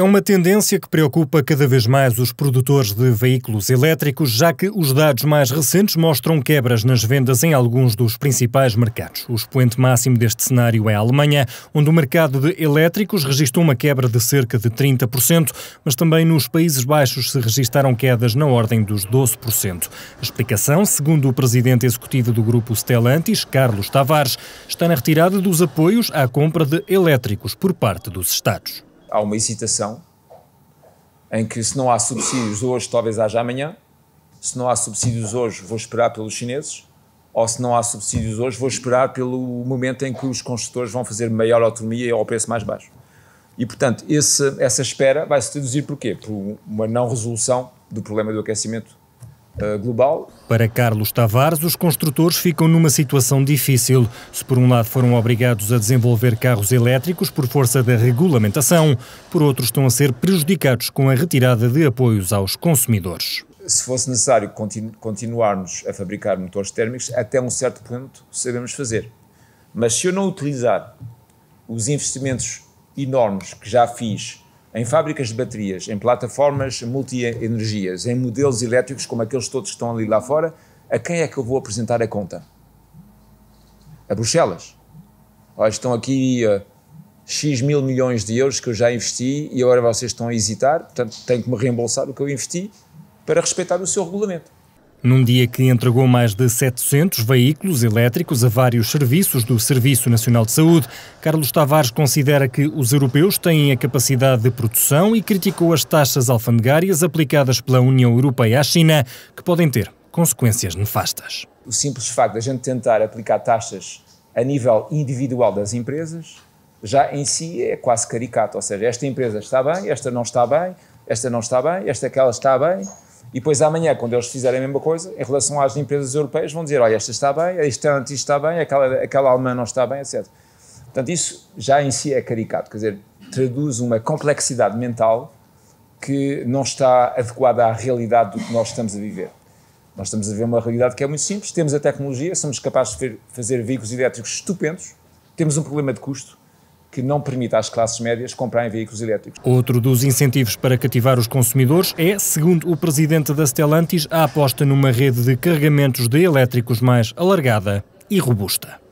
É uma tendência que preocupa cada vez mais os produtores de veículos elétricos, já que os dados mais recentes mostram quebras nas vendas em alguns dos principais mercados. O expoente máximo deste cenário é a Alemanha, onde o mercado de elétricos registrou uma quebra de cerca de 30%, mas também nos Países Baixos se registaram quedas na ordem dos 12%. A explicação, segundo o presidente executivo do grupo Stellantis, Carlos Tavares, está na retirada dos apoios à compra de elétricos por parte dos Estados há uma excitação em que se não há subsídios hoje, talvez haja amanhã. Se não há subsídios hoje, vou esperar pelos chineses. Ou se não há subsídios hoje, vou esperar pelo momento em que os construtores vão fazer maior autonomia ao preço mais baixo. E, portanto, esse, essa espera vai se traduzir por quê? Por uma não resolução do problema do aquecimento eh, global. Para Carlos Tavares, os construtores ficam numa situação difícil. Se por um lado foram obrigados a desenvolver carros elétricos por força da regulamentação, por outro estão a ser prejudicados com a retirada de apoios aos consumidores. Se fosse necessário continu continuarmos a fabricar motores térmicos, até um certo ponto sabemos fazer. Mas se eu não utilizar os investimentos enormes que já fiz em fábricas de baterias, em plataformas multi-energias, em modelos elétricos como aqueles todos que estão ali lá fora, a quem é que eu vou apresentar a conta? A Bruxelas. Olha, estão aqui uh, X mil milhões de euros que eu já investi e agora vocês estão a hesitar, portanto, tenho que me reembolsar o que eu investi para respeitar o seu regulamento. Num dia que entregou mais de 700 veículos elétricos a vários serviços do Serviço Nacional de Saúde, Carlos Tavares considera que os europeus têm a capacidade de produção e criticou as taxas alfandegárias aplicadas pela União Europeia à China, que podem ter consequências nefastas. O simples facto de a gente tentar aplicar taxas a nível individual das empresas já em si é quase caricato, ou seja, esta empresa está bem, esta não está bem, esta não está bem, esta aquela está bem e depois amanhã, quando eles fizerem a mesma coisa, em relação às empresas europeias, vão dizer, olha, esta está bem, esta anti está bem, aquela, aquela alemã não está bem, etc. Portanto, isso já em si é caricato, quer dizer, traduz uma complexidade mental que não está adequada à realidade do que nós estamos a viver. Nós estamos a viver uma realidade que é muito simples, temos a tecnologia, somos capazes de fazer veículos elétricos estupendos, temos um problema de custo, que não permita às classes médias comprarem veículos elétricos. Outro dos incentivos para cativar os consumidores é, segundo o presidente da Stellantis, a aposta numa rede de carregamentos de elétricos mais alargada e robusta.